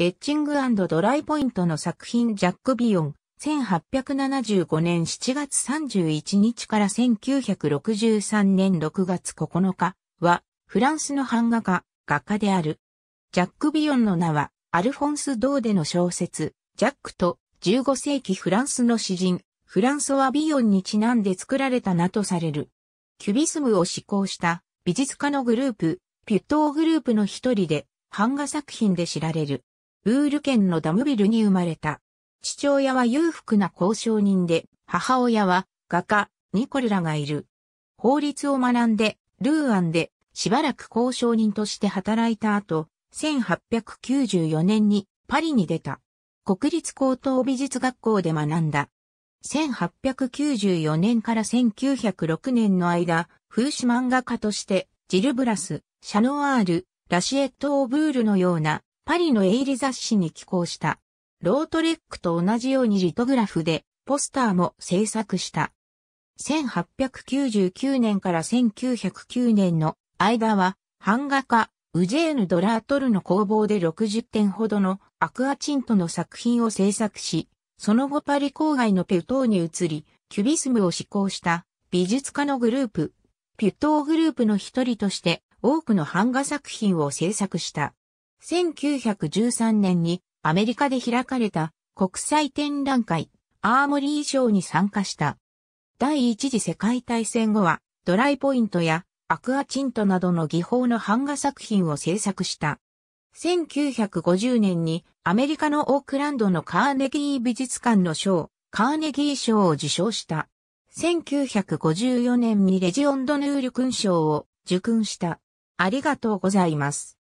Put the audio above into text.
エッチングドライポイントの作品ジャック・ビヨン、1875年7月31日から1963年6月9日は、フランスの版画家、画家である。ジャック・ビヨンの名は、アルフォンス・ドーデの小説、ジャックと15世紀フランスの詩人、フランソワ・ビヨンにちなんで作られた名とされる。キュビスムを志向した美術家のグループ、ピュットーグループの一人で、版画作品で知られる。ブール県のダムビルに生まれた。父親は裕福な交渉人で、母親は画家、ニコルらがいる。法律を学んで、ルーアンでしばらく交渉人として働いた後、1894年にパリに出た。国立高等美術学校で学んだ。1894年から1906年の間、風刺漫画家として、ジルブラス、シャノワール、ラシエット・オブールのようなパリのエイリ雑誌に寄稿した。ロートレックと同じようにリトグラフでポスターも制作した。1899年から1909年の間は版画家ウジェーヌ・ドラートルの工房で60点ほどのアクアチントの作品を制作し、その後パリ郊外のピュトーに移り、キュビスムを施行した美術家のグループ、ピュトーグループの一人として多くの版画作品を制作した。1913年にアメリカで開かれた国際展覧会アーモリー賞に参加した。第一次世界大戦後はドライポイントやアクアチントなどの技法の版画作品を制作した。1950年にアメリカのオークランドのカーネギー美術館の賞、カーネギー賞を受賞した。1954年にレジオンドヌール勲章を受勲した。ありがとうございます。